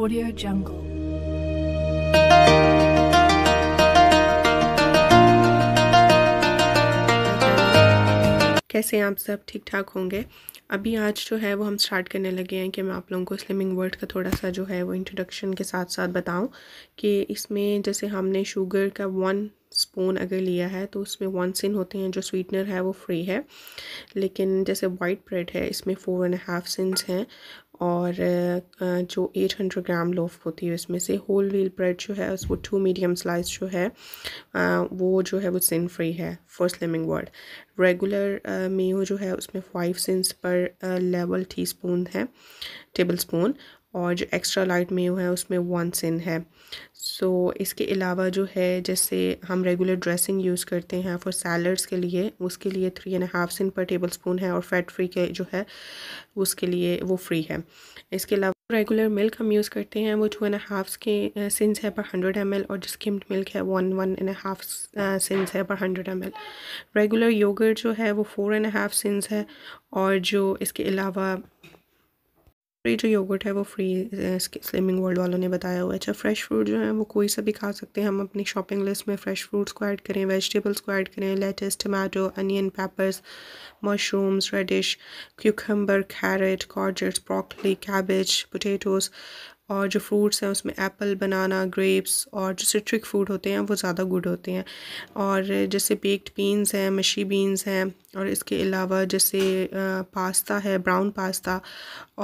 Audio Jungle. कैसे आप सब ठीक ठाक होंगे अभी आज जो है वो हम स्टार्ट करने लगे हैं कि मैं आप लोगों को स्लिमिंग वर्ड का थोड़ा सा जो है वो इंट्रोडक्शन के साथ साथ बताऊं कि इसमें जैसे हमने शुगर का वन स्पून अगर लिया है तो उसमें वन सिन होते हैं जो स्वीटनर है वो फ्री है लेकिन जैसे वाइट ब्रेड है इसमें फोर एंड हाफ सिंस हैं और जो 800 ग्राम लोफ होती है उसमें से होल व्हील ब्रेड जो है वो टू मीडियम स्लाइस जो है वो जो है वो सिन फ्री है first slimming world regular mayo जो है उसमें फाइव सिंस पर लेवल टी स्पून है टेबल स्पून और जो एक्स्ट्रा लाइट मेव है उसमें वन सिन है सो so, इसके अलावा जो है जैसे हम रेगुलर ड्रेसिंग यूज़ करते हैं फॉर सैलड्स के लिए उसके लिए थ्री एंड हाफ सिन पर टेबल स्पून है और फैट फ्री के जो है उसके लिए वो फ्री है इसके अलावा रेगुलर मिल्क हम यूज़ करते हैं वो टू एंड हाफ के सिंस है पर हंड्रेड एम और जो स्किम्ड मिल्क है one one and half syns है पर हंड्रेड एम रेगुलर योगर्ट जो है वो फोर एंड हाफ सिंस है और जो इसके अलावा फ्री जो योगर्ट है वो फ्री स्लिमिंग वर्ल्ड वालों ने बताया हुआ है अच्छा फ्रेश फ्रूट जो है वो कोई सा भी खा सकते हैं हम अपनी शॉपिंग लिस्ट में फ्रेश फ्रूट्स को ऐड करें वेजिटेबल्स को ऐड करें lettuce tomato onion peppers mushrooms radish cucumber carrot courgettes broccoli cabbage potatoes और जो फ्रूट्स हैं उसमें एप्पल बनाना ग्रेप्स और जो सिट्रिक फूड होते हैं वो ज़्यादा गुड होते हैं और जैसे बेक्ड बीन्स हैं मशी बीन्स हैं और इसके अलावा जैसे पास्ता है ब्राउन पास्ता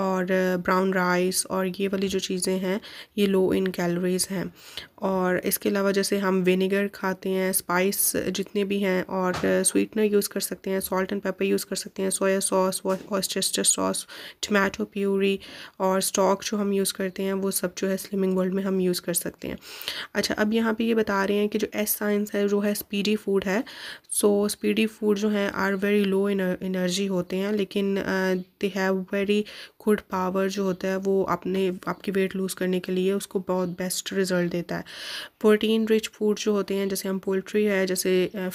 और ब्राउन राइस और ये वाली जो चीज़ें हैं ये लो इन कैलोरीज़ हैं और इसके अलावा जैसे हम विनेगर खाते हैं स्पाइस जितने भी हैं और स्वीटनर यूज़ कर सकते हैं सॉल्ट एंड पेपर यूज़ कर सकते हैं soya sauce oyster sauce tomato puree और स्टॉक जो हम यूज़ करते हैं हैं वो सब जो है स्लिमिंग वर्ल्ड में हम यूज़ कर सकते हैं अच्छा अब यहाँ पे ये बता रहे हैं कि जो एस साइंस है जो है स्पीडी फूड है सो स्पीडी फूड जो है आर वेरी लो इनर्जी होते हैं लेकिन they have very good power जो होता है वो अपने आपकी वेट लूज़ करने के लिए उसको बहुत बेस्ट रिज़ल्ट देता है प्रोटीन रिच फूड जो होते हैं जैसे हम पोल्ट्री है जैसे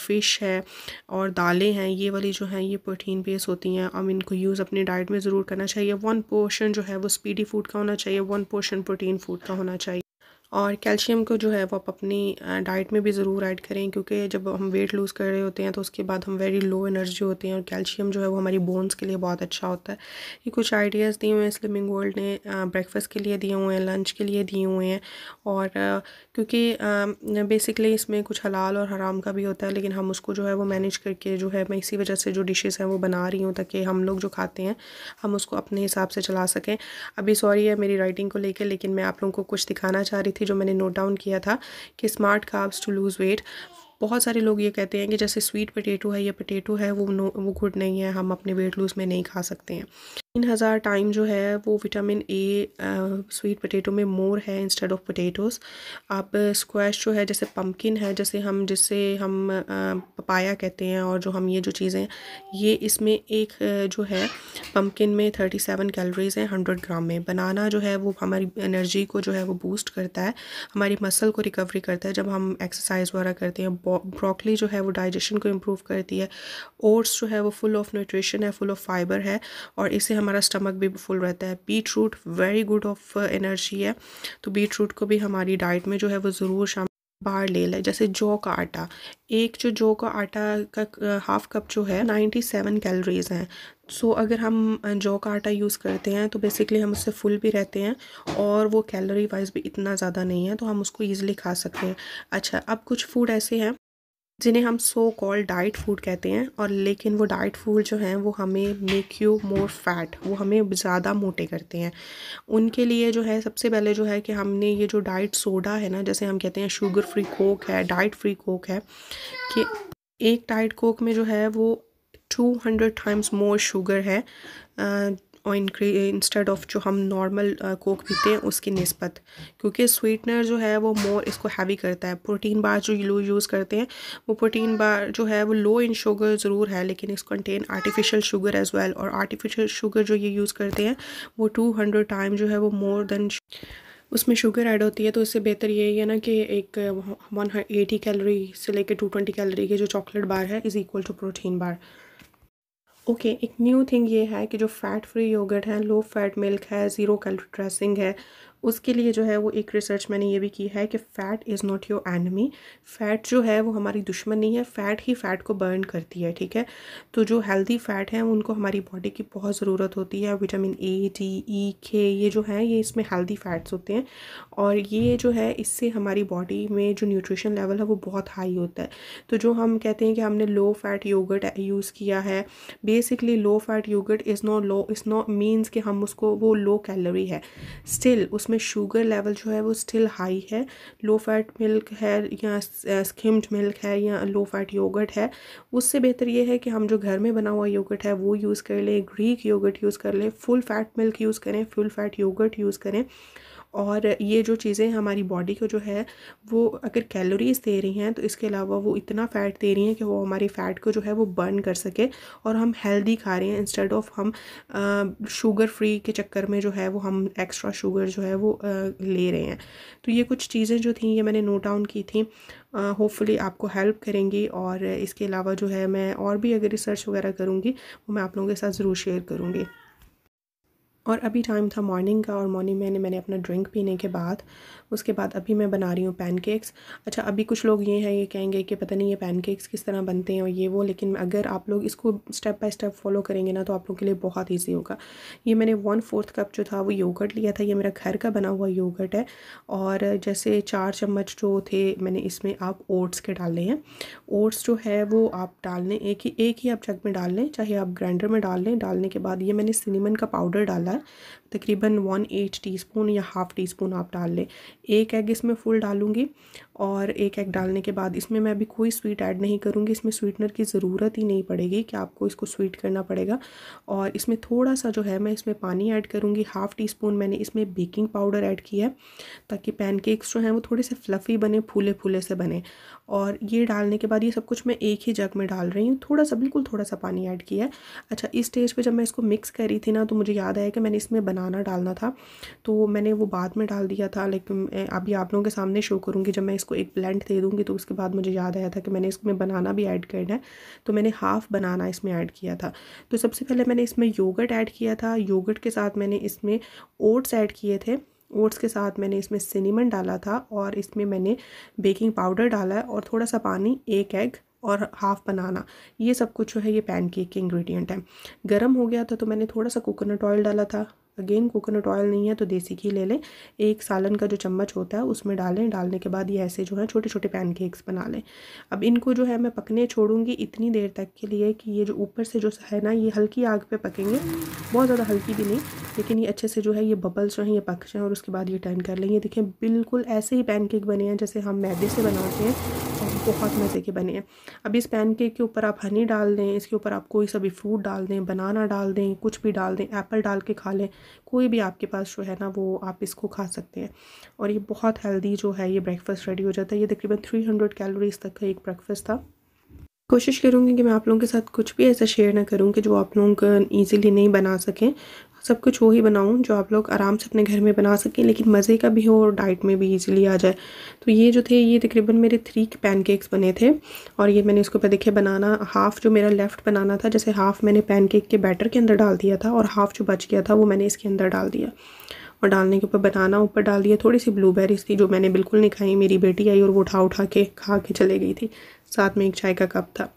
फ़िश है और दालें हैं ये वाली जो हैं ये प्रोटीन बेस होती हैं हम इनको यूज़ अपने डाइट में ज़रूर करना चाहिए वन पोर्शन जो है वो स्पीडी फूड का होना चाहिए one portion motion protein food का होना चाहिए और कैल्शियम को जो है वो आप अपनी डाइट में भी ज़रूर ऐड करें क्योंकि जब हम वेट लूज़ कर रहे होते हैं तो उसके बाद हम वेरी लो एनर्जी होते हैं और कैल्शियम जो है वो हमारी बोन्स के लिए बहुत अच्छा होता है ये कुछ आइडियाज़ दिए हुए हैं स्लिमिंग वर्ल्ड ने ब्रेकफास्ट के लिए दिए हुए हैं लंच के लिए दिए हुए हैं और क्योंकि बेसिकली इसमें कुछ हलाल और हराम का भी होता है लेकिन हम उसको जो है वो मैनेज करके जो है मैं इसी वजह से जो डिशेज़ हैं वो बना रही हूँ ताकि हम लोग जो खाते हैं हम उसको अपने हिसाब से चला सकें अभी सॉरी है मेरी राइटिंग को लेकर लेकिन मैं आप लोगों को कुछ दिखाना चाह रही थी थी जो मैंने नोट डाउन किया था कि smart carbs to lose weight बहुत सारे लोग ये कहते हैं कि जैसे स्वीट पटेटो है या पटेटो है वो नो वो गुड नहीं है हम अपने वेट लूज़ में नहीं खा सकते हैं तीन हज़ार टाइम जो है वो विटामिन ए स्वीट पोटैटो में मोर है इंस्टेड ऑफ पोटैटोस आप स्क्वैश जो है जैसे पम्पकिन है जैसे हम जिससे हम पपाया कहते हैं और जो हम ये जो चीज़ें ये इसमें एक जो है पम्पकिन में थर्टी सेवन कैलोरीज़ हैं हंड्रेड ग्राम में बनाना जो है वो हमारी एनर्जी को जो है वो बूस्ट करता है हमारी मसल को रिकवरी करता है जब हम एक्सरसाइज वगैरह करते हैं ब्रोकली जो है वो डाइजेशन को इम्प्रूव करती है ओट्स जो है वो फुल ऑफ न्यूट्रिशन है फुल ऑफ फाइबर है और इसे हमारा स्टमक भी फुल रहता है beetroot very good of energy है तो बीट रूट को भी हमारी डाइट में जो है वो ज़रूर शाम बाहर ले लें जैसे जौ का आटा एक जो जौ का आटा का हाफ uh, कप जो है नाइन्टी सेवन कैलोरीज हैं सो so, अगर हम uh, जौ का आटा यूज़ करते हैं तो बेसिकली हम उससे फुल भी रहते हैं और वो कैलोरी वाइज भी इतना ज़्यादा नहीं है तो हम उसको ईजिली खा सकते हैं अच्छा अब कुछ फूड ऐसे हैं जिन्हें हम सो कॉल डाइट फूड कहते हैं और लेकिन वो डाइट फूड जो हैं वो हमें मेक यू मोर फैट वो हमें ज़्यादा मोटे करते हैं उनके लिए जो है सबसे पहले जो है कि हमने ये जो डाइट सोडा है ना जैसे हम कहते हैं शुगर फ्री कोक है डाइट फ्री कोक है कि एक डाइट कोक में जो है वो two hundred times more sugar है और इंस्टेड ऑफ जो हम नॉर्मल कोक पीते हैं उसकी नस्बत क्योंकि स्वीटनर जो है वो मोर इसको हैवी करता है प्रोटीन बार जो लोग यूज़ करते हैं वो प्रोटीन बार जो है वो लो इन शुगर ज़रूर है लेकिन इस contain artificial sugar as well और आर्टिफिशियल शुगर जो ये यूज़ करते हैं वो टू हंड्रेड टाइम जो है वो मोर देन उसमें शुगर ऐड होती है तो इससे बेहतर यही है ना कि एक वन एटी कैलोरी से लेकर टू ट्वेंटी कैलोरी के जो चॉकलेट बार है is equal to protein bar okay okay, एक न्यू थिंग ये है कि जो फ़ैट फ्री योगर्ट है लो फैट मिल्क है ज़ीरो कैलोरी ड्रेसिंग है उसके लिए जो है वो एक रिसर्च मैंने ये भी की है कि fat is not your enemy fat जो है वो हमारी दुश्मन नहीं है फ़ैट ही फ़ैट को बर्न करती है ठीक है तो जो हेल्दी फ़ैट हैं उनको हमारी बॉडी की बहुत ज़रूरत होती है विटामिन ए डी ई के ये जो है ये इसमें हेल्दी फ़ैट्स होते हैं और ये जो है इससे हमारी बॉडी में जो न्यूट्रिशन लेवल है वो बहुत हाई होता है तो जो हम कहते हैं कि हमने लो फ़ैट योगर्ट यूज़ किया है basically low fat yogurt is no low is no means कि हम उसको वो लो कैलोरी है स्टिल उसमें में शुगर लेवल जो है वो स्टिल हाई है लो फैट मिल्क है या स्किम्ड uh, मिल्क है या लो फैट योगर्ट है उससे बेहतर ये है कि हम जो घर में बना हुआ योगर्ट है वो यूज़ कर लें ग्रीक योगर्ट यूज़ कर लें फुल फैट मिल्क यूज़ करें फुल फैट योगर्ट यूज़ करें और ये जो चीज़ें हमारी बॉडी को जो है वो अगर कैलोरीज़ दे रही हैं तो इसके अलावा वो इतना फ़ैट दे रही हैं कि वो हमारी फ़ैट को जो है वो बर्न कर सके और हम हेल्दी खा रहे हैं इंस्टेड ऑफ हम शुगर फ्री के चक्कर में जो है वो हम एक्स्ट्रा शुगर जो है वो ले रहे हैं तो ये कुछ चीज़ें जो थी ये मैंने नोट डाउन की थी होपफुली आपको हेल्प करेंगी और इसके अलावा जो है मैं और भी अगर रिसर्च वगैरह करूँगी वो मैं आप लोगों के साथ ज़रूर शेयर करूँगी और अभी टाइम था मॉर्निंग का और मॉर्निंग मैंने मैंने अपना ड्रिंक पीने के बाद उसके बाद अभी मैं बना रही हूँ पैनकेक्स अच्छा अभी कुछ लोग ये हैं ये कहेंगे कि पता नहीं ये पैनकेक्स किस तरह बनते हैं और ये वो लेकिन अगर आप लोग इसको स्टेप बाय स्टेप फॉलो करेंगे ना तो आप लोगों के लिए बहुत ईजी होगा ये मैंने वन फोर्थ कप जो था वो योगट लिया था ये मेरा घर का बना हुआ योगट है और जैसे चार चम्मच जो थे मैंने इसमें आप ओट्स के डाल हैं ओट्स जो है वो आप डाल लें एक ही एक ही आप जग में डाल लें चाहे आप ग्राइंडर में डाल लें डालने के बाद ये मैंने सिनेमन का पाउडर डाला pensar, né? तकरीबन वन एट टीस्पून या हाफ़ टी स्पून आप डाल लें एक एग इसमें फुल डालूँगी और एक एग डालने के बाद इसमें मैं अभी कोई स्वीट ऐड नहीं करूँगी इसमें स्वीटनर की ज़रूरत ही नहीं पड़ेगी कि आपको इसको स्वीट करना पड़ेगा और इसमें थोड़ा सा जो है मैं इसमें पानी ऐड करूँगी हाफ़ टी स्पून मैंने इसमें बेकिंग पाउडर ऐड किया है ताकि पैनकेक्स जो हैं वो थोड़े से फ्लफ़ी बने फूले फूले से बने और ये डालने के बाद ये सब कुछ मैं एक ही जग में डाल रही हूँ थोड़ा सा बिल्कुल थोड़ा सा पानी ऐड किया है अच्छा इस स्टेज पर जब मैं इसको मिक्स करी थी ना तो मुझे याद आया कि मैंने इसमें बना बनाना डालना था तो मैंने वो बाद में डाल दिया था लेकिन अभी आप लोगों के सामने शो करूँगी जब मैं इसको एक ब्लेंड दे दूँगी तो उसके बाद मुझे याद आया था कि मैंने इसमें बनाना भी ऐड करना है तो मैंने हाफ़ बनाना इसमें ऐड किया था तो सबसे पहले मैंने इसमें योगट ऐड किया था योगट के साथ मैंने इसमें ओट्स ऐड किए थे ओट्स के साथ मैंने इसमें सिनेमन डाला था और इसमें मैंने बेकिंग पाउडर डाला है और थोड़ा सा पानी एक एग और हाफ़ बनाना ये सब कुछ जो है ये पैनकेक के इंग्रेडिएंट है गरम हो गया था तो मैंने थोड़ा सा कोकोनट ऑयल डाला था अगेन कोकोनट ऑयल नहीं है तो देसी घी ले लें एक सालन का जो चम्मच होता है उसमें डालें डालने के बाद ये ऐसे जो है छोटे छोटे पैनकेक्स बना लें अब इनको जो है मैं पकने छोड़ूंगी इतनी देर तक के लिए कि ये जो ऊपर से जो है ना ये हल्की आग पे पकेंगे बहुत ज़्यादा हल्की भी नहीं लेकिन ये अच्छे से जो है ये बबल्स जो हैं ये पक जाएँ और उसके बाद ये टर्न कर लें ये देखें बिल्कुल ऐसे ही पैनकेक बने हैं जैसे हम मैदे से बनाते हैं बहुत मज़े के बने हैं अब इस पैन केक के ऊपर आप हनी डाल दें इसके ऊपर आप कोई सा भी फ्रूट डाल दें बनाना डाल दें कुछ भी डाल दें एप्पल डाल के खा लें कोई भी आपके पास जो है ना वो आप इसको खा सकते हैं और ये बहुत हेल्दी जो है ये ब्रेकफास्ट रेडी हो जाता है ये तकरीबन थ्री हंड्रेड कैलोरीज तक का एक ब्रेकफास्ट था कोशिश करूँगी कि मैं आप लोगों के साथ कुछ भी ऐसा शेयर ना करूँ कि जो आप लोग ईज़िली नहीं बना सकें सब कुछ वही बनाऊँ जो आप लोग आराम से अपने घर में बना सकें लेकिन मज़े का भी हो और डाइट में भी ईजिली आ जाए तो ये जो थे ये तकरीबन मेरे थ्री पैनकेक्स बने थे और ये मैंने इसके ऊपर देखे बनाना हाफ़ जो मेरा लेफ़्ट बनाना था जैसे हाफ़ मैंने पैनकेक के बैटर के अंदर डाल दिया था और हाफ़ जो बच गया था वो मैंने इसके अंदर डाल दिया और डालने के ऊपर बनाना ऊपर डाल दिया थोड़ी सी ब्लूबेरीज थी जो मैंने बिल्कुल नहीं खाई मेरी बेटी आई और वो उठा उठा के खा के चले गई थी साथ में एक चाय का कप था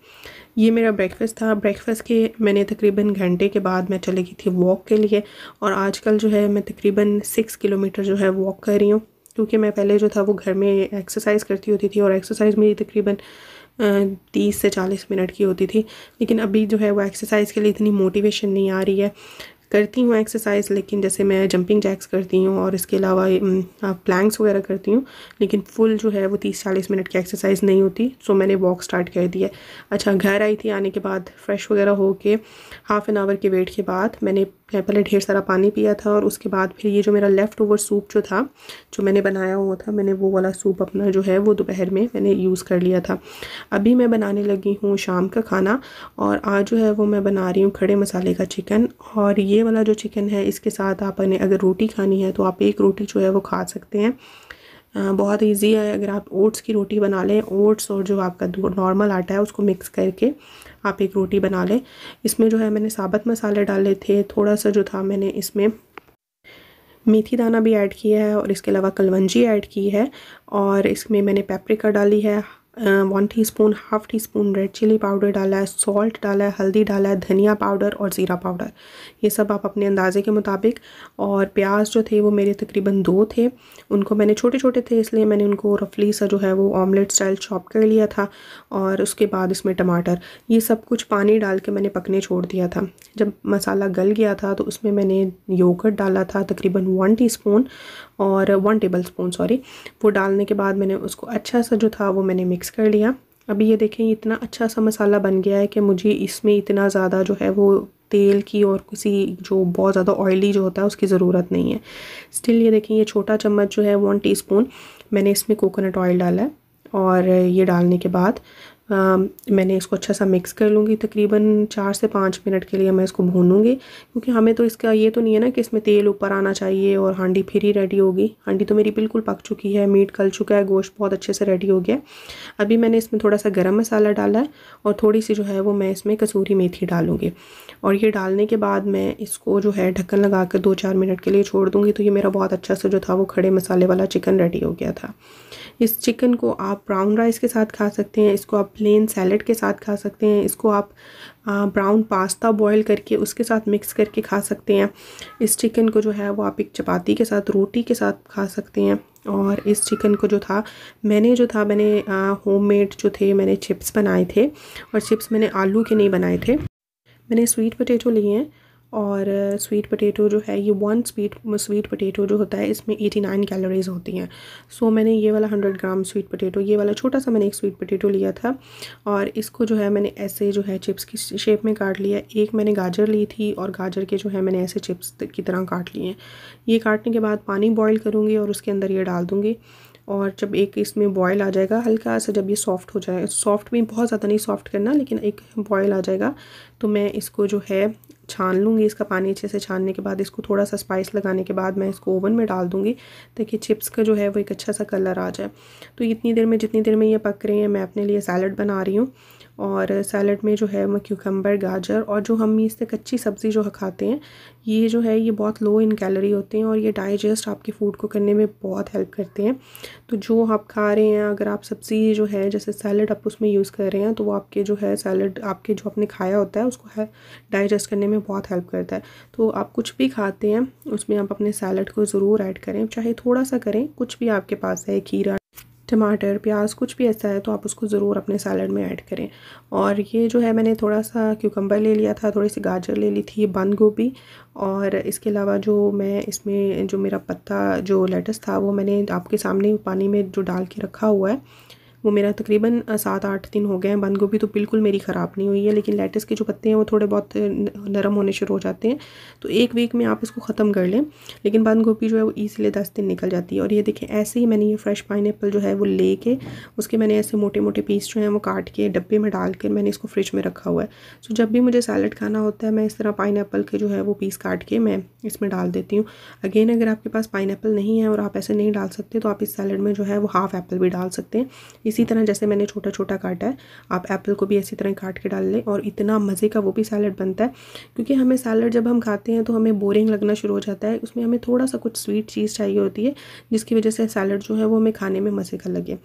ये मेरा ब्रेकफास्ट था ब्रेकफास्ट के मैंने तकरीबन घंटे के बाद मैं चली गई थी वॉक के लिए और आजकल जो है मैं तकरीबन सिक्स किलोमीटर जो है वॉक कर रही हूँ क्योंकि मैं पहले जो था वो घर में एक्सरसाइज करती होती थी और एक्सरसाइज मेरी तकरीबन तीस से चालीस मिनट की होती थी लेकिन अभी जो है वो एक्सरसाइज के लिए इतनी मोटिवेशन नहीं आ रही है करती हूँ एक्सरसाइज लेकिन जैसे मैं जंपिंग जैक्स करती हूँ और इसके अलावा प्लैंक्स वगैरह करती हूँ लेकिन फुल जो है वो तीस चालीस मिनट की एक्सरसाइज नहीं होती सो मैंने वॉक स्टार्ट कर दिया अच्छा घर आई थी आने के बाद फ्रेश वगैरह हो के हाफ़ एन आवर के वेट के बाद मैंने मैं पहले ढेर सारा पानी पिया था और उसके बाद फिर ये जो मेरा लेफ़्ट ओवर सूप जो था जो मैंने बनाया हुआ था मैंने वो वाला सूप अपना जो है वो दोपहर में मैंने यूज़ कर लिया था अभी मैं बनाने लगी हूँ शाम का खाना और आज जो है वो मैं बना रही हूँ खड़े मसाले का चिकन और ये वाला जो चिकन है इसके साथ आपने अगर रोटी खानी है तो आप एक रोटी जो है वो खा सकते हैं बहुत इजी है अगर आप ओट्स की रोटी बना लें ओट्स और जो आपका नॉर्मल आटा है उसको मिक्स करके आप एक रोटी बना लें इसमें जो है मैंने साबत मसाले डाले थे थोड़ा सा जो था मैंने इसमें मेथी दाना भी ऐड किया है और इसके अलावा कलवंजी ऐड की है और इसमें मैंने पेपरिका डाली है one teaspoon half teaspoon red chilli powder डाला है सॉल्ट डाला है हल्दी डाला है धनिया पाउडर और ज़ीरा पाउडर ये सब आप अपने अंदाजे के मुताबिक और प्याज जो थे वो मेरे तकरीबन दो थे उनको मैंने छोटे छोटे थे इसलिए मैंने उनको रफली सा जो है वो ऑमलेट स्टाइल चॉप कर लिया था और उसके बाद इसमें टमाटर ये सब कुछ पानी डाल के मैंने पकने छोड़ दिया था जब मसाला गल गया था तो उसमें मैंने योगर्ट डाला था तकरीबन वन टी और वन टेबल स्पून सॉरी वो डालने के बाद मैंने उसको अच्छा सा जो था वो मैंने मिक्स मिक्स कर लिया अभी ये देखें इतना अच्छा सा मसाला बन गया है कि मुझे इसमें इतना ज़्यादा जो है वो तेल की और किसी जो बहुत ज़्यादा ऑयली जो होता है उसकी ज़रूरत नहीं है स्टिल ये देखें ये छोटा चम्मच जो है वन टीस्पून मैंने इसमें कोकोनट ऑयल डाला है और ये डालने के बाद मैंने इसको अच्छा सा मिक्स कर लूँगी तकरीबन चार से पाँच मिनट के लिए मैं इसको भूनूँगी क्योंकि हमें तो इसका ये तो नहीं है ना कि इसमें तेल ऊपर आना चाहिए और हांडी फिर ही रेडी होगी हांडी तो मेरी बिल्कुल पक चुकी है मीट कल चुका है गोश्त बहुत अच्छे से रेडी हो गया अभी मैंने इसमें थोड़ा सा गर्म मसाला डाला है और थोड़ी सी जो है वो मैं इसमें कसूरी मेथी डालूँगी और ये डालने के बाद मैं इसको जो है ढक्कन लगा कर दो चार मिनट के लिए छोड़ दूँगी तो ये मेरा बहुत अच्छा सा जो था वो खड़े मसाले वाला चिकन रेडी हो गया था इस चिकन को आप ब्राउन राइस के साथ खा सकते हैं इसको आप प्लेन सैलड के साथ खा सकते हैं इसको आप ब्राउन पास्ता बॉईल करके उसके साथ मिक्स करके खा सकते हैं इस चिकन को जो है वो आप एक चपाती के साथ रोटी के साथ खा सकते हैं और इस चिकन को जो था मैंने जो था मैंने होममेड जो थे मैंने चिप्स बनाए थे और चिप्स मैंने आलू के नहीं बनाए थे मैंने स्वीट पोटैटो लिए हैं और स्वीट पटेटो जो है ये वन स्वीट स्वीट पटेटो जो होता है इसमें एटी नाइन कैलोरीज़ होती हैं सो so, मैंने ये वाला हंड्रेड ग्राम स्वीट पटेटो ये वाला छोटा सा मैंने एक स्वीट पटेटो लिया था और इसको जो है मैंने ऐसे जो है चिप्स की शेप में काट लिया एक मैंने गाजर ली थी और गाजर के जो है मैंने ऐसे चिप्स की तरह काट लिए ये काटने के बाद पानी बॉयल करूँगी और उसके अंदर ये डाल दूँगी और जब एक इसमें बॉयल आ जाएगा हल्का सा जब ये सॉफ़्ट हो जाए सॉफ़्ट भी बहुत ज़्यादा नहीं सॉफ़्ट करना लेकिन एक बॉयल आ जाएगा तो मैं इसको जो है छान लूँगी इसका पानी अच्छे से छानने के बाद इसको थोड़ा सा स्पाइस लगाने के बाद मैं इसको ओवन में डाल दूँगी ताकि चिप्स का जो है वो एक अच्छा सा कलर आ जाए तो इतनी देर में जितनी देर में ये पक रहे हैं मैं अपने लिए सैलड बना रही हूँ और सैलड में जो है वह क्यूकम्बर गाजर और जो हम इससे कच्ची सब्ज़ी जो खाते हैं ये जो है ये बहुत लो इन कैलोरी होते हैं और ये डाइजेस्ट आपके फूड को करने में बहुत हेल्प करते हैं तो जो आप खा रहे हैं अगर आप सब्ज़ी जो है जैसे सैलड आप उसमें यूज़ कर रहे हैं तो वो आपके जो है सैलड आपके जो आपने खाया होता है उसको है डाइजेस्ट करने में बहुत हेल्प करता है तो आप कुछ भी खाते हैं उसमें आप अपने सैलड को ज़रूर ऐड करें चाहे थोड़ा सा करें कुछ भी आपके पास है खीरा टमाटर प्याज कुछ भी ऐसा है तो आप उसको ज़रूर अपने सैलड में ऐड करें और ये जो है मैंने थोड़ा सा क्यूकम्बर ले लिया था थोड़ी सी गाजर ले ली थी बंद गोभी और इसके अलावा जो मैं इसमें जो मेरा पत्ता जो लेटस था वो मैंने आपके सामने पानी में जो डाल के रखा हुआ है वो मेरा तकरीबन सात आठ दिन हो गए हैं बंद गोभी तो बिल्कुल मेरी ख़राब नहीं हुई है लेकिन लेटस के जो पत्ते हैं वो थोड़े बहुत नरम होने शुरू हो जाते हैं तो एक वीक में आप इसको ख़त्म कर लें लेकिन बंद गोभी जो है वो ईजिली दस दिन निकल जाती है और ये देखें ऐसे ही मैंने ये फ्रेश पाइन जो है वो ले के उसके मैंने ऐसे मोटे मोटे पीस जो हैं वो काट के डब्बे में डाल के मैंने इसको फ्रिज में रखा हुआ है सो जब भी मुझे सैलड खाना होता है मैं इस तरह पाइन के जो है वो पीस काट के मैं इसमें डाल देती हूँ अगेन अगर आपके पास पाइन नहीं है और आप ऐसे नहीं डाल सकते तो आप इस सैलड में जो है वो हाफ़ एप्पल भी डाल सकते हैं इस इसी तरह जैसे मैंने छोटा छोटा काटा है आप एप्पल को भी इसी तरह काट के डाल लें और इतना मज़े का वो भी सैलड बनता है क्योंकि हमें सैलड जब हम खाते हैं तो हमें बोरिंग लगना शुरू हो जाता है उसमें हमें थोड़ा सा कुछ स्वीट चीज़ चाहिए होती है जिसकी वजह से सैलड जो है वो हमें खाने में मज़े का लगे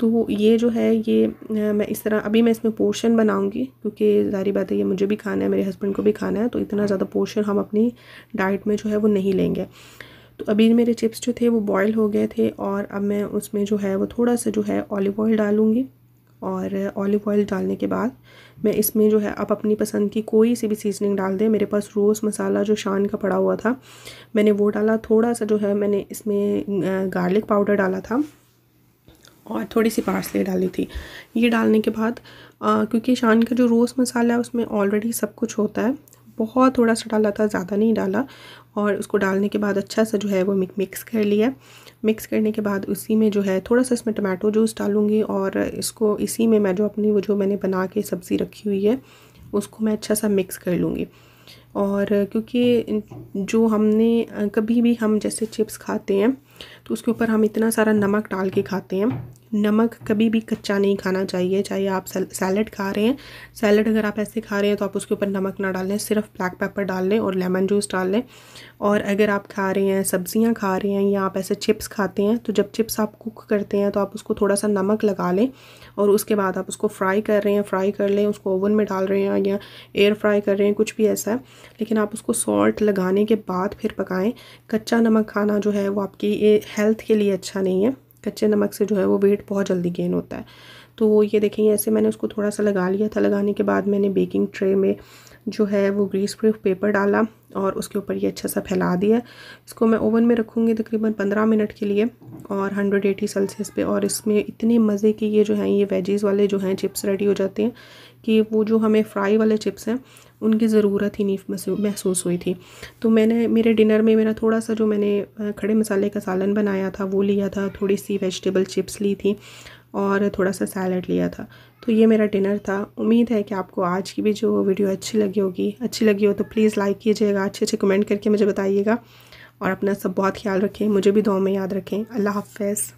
तो ये जो है ये मैं इस तरह अभी मैं इसमें पोर्शन बनाऊँगी क्योंकि ज़ारी बात है ये मुझे भी खाना है मेरे हस्बैंड को भी खाना है तो इतना ज़्यादा पोर्शन हम अपनी डाइट में जो है वो नहीं लेंगे तो अभी मेरे चिप्स जो थे वो बॉयल हो गए थे और अब मैं उसमें जो है वो थोड़ा सा जो है ऑलिव ऑयल डालूँगी और ऑलिव ऑयल डालने के बाद मैं इसमें जो है आप अपनी पसंद की कोई सी भी सीजनिंग डाल दें मेरे पास रोज़ मसाला जो शान का पड़ा हुआ था मैंने वो डाला थोड़ा सा जो है मैंने इसमें गार्लिक पाउडर डाला था और थोड़ी सी पार्सले डाली थी ये डालने के बाद आ, क्योंकि शान का जो रोज़ मसाला है उसमें ऑलरेडी सब कुछ होता है बहुत थोड़ा सा डाला था ज़्यादा नहीं डाला और उसको डालने के बाद अच्छा सा जो है वो मिक्स कर लिया मिक्स करने के बाद उसी में जो है थोड़ा सा इसमें टमाटो जूस डालूँगी और इसको इसी में मैं जो अपनी वो जो मैंने बना के सब्ज़ी रखी हुई है उसको मैं अच्छा सा मिक्स कर लूँगी और क्योंकि जो हमने कभी भी हम जैसे चिप्स खाते हैं तो उसके ऊपर हम इतना सारा नमक डाल के खाते हैं नमक कभी भी कच्चा नहीं खाना चाहिए चाहे आप सैलड खा रहे हैं सैलड अगर आप ऐसे खा रहे हैं तो आप उसके ऊपर नमक ना डालें सिर्फ ब्लैक पेपर डाल लें और लेमन जूस डाल लें और अगर आप खा रहे हैं सब्जियां खा रहे हैं या आप ऐसे चिप्स खाते हैं तो जब चिप्स आप कुक करते हैं तो आप उसको थोड़ा सा नमक लगा लें और उसके बाद आप उसको फ्राई कर रहे हैं फ्राई कर लें उसको ओवन में डाल रहे हैं या एयर फ्राई कर रहे हैं कुछ भी ऐसा है लेकिन आप उसको सॉल्ट लगाने के बाद फिर पकाएं कच्चा नमक खाना जो है वो आपकी हेल्थ के लिए अच्छा नहीं है कच्चे नमक से जो है वो वेट बहुत जल्दी गेन होता है तो ये देखेंगे ऐसे मैंने उसको थोड़ा सा लगा लिया था लगाने के बाद मैंने बेकिंग ट्रे में जो है वो ग्रीस प्रूफ पेपर डाला और उसके ऊपर ये अच्छा सा फैला दिया इसको मैं ओवन में रखूँगी तकरीबन पंद्रह मिनट के लिए और हंड्रेड एटी सेल्सियस पे और इसमें इतने मज़े के ये जो हैं ये वेजीज़ वाले जो हैं चिप्स रेडी हो जाते हैं कि वो जो हमें फ्राई वाले चिप्स हैं उनकी ज़रूरत ही नहीं महसूस हुई थी तो मैंने मेरे डिनर में मेरा थोड़ा सा जो मैंने खड़े मसाले का सालन बनाया था वो लिया था थोड़ी सी वेजिटेबल चिप्स ली थी और थोड़ा सा सैलड लिया था तो ये मेरा डिनर था उम्मीद है कि आपको आज की भी जो वीडियो अच्छी लगी होगी अच्छी लगी हो तो प्लीज़ लाइक कीजिएगा अच्छे अच्छे कमेंट करके मुझे बताइएगा और अपना सब बहुत ख्याल रखें मुझे भी दो में याद रखें अल्लाह हाफ